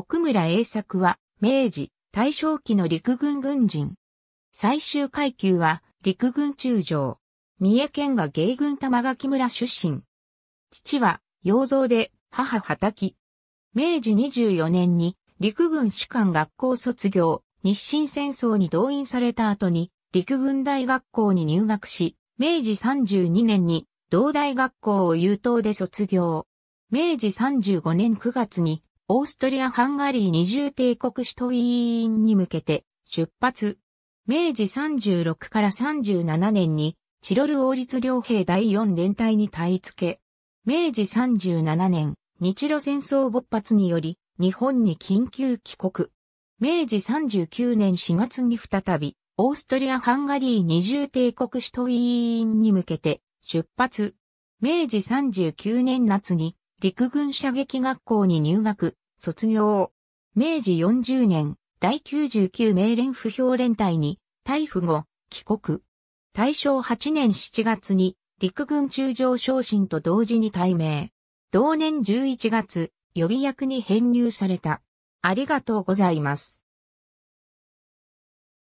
奥村栄作は、明治、大正期の陸軍軍人。最終階級は、陸軍中将。三重県が芸軍玉垣村出身。父は、洋蔵で、母畑。明治24年に、陸軍士官学校卒業、日清戦争に動員された後に、陸軍大学校に入学し、明治32年に、同大学校を優等で卒業。明治35年9月に、オーストリア・ハンガリー二重帝国首都ウィーンに向けて出発。明治36から37年にチロル王立両兵第4連隊に隊付け。明治37年、日露戦争勃発により日本に緊急帰国。明治39年4月に再び、オーストリア・ハンガリー二重帝国首都ウィーンに向けて出発。明治39年夏に陸軍射撃学校に入学、卒業。明治40年、第99名連不評連隊に、逮捕後、帰国。大正8年7月に、陸軍中将昇進と同時に退命。同年11月、予備役に編入された。ありがとうございます。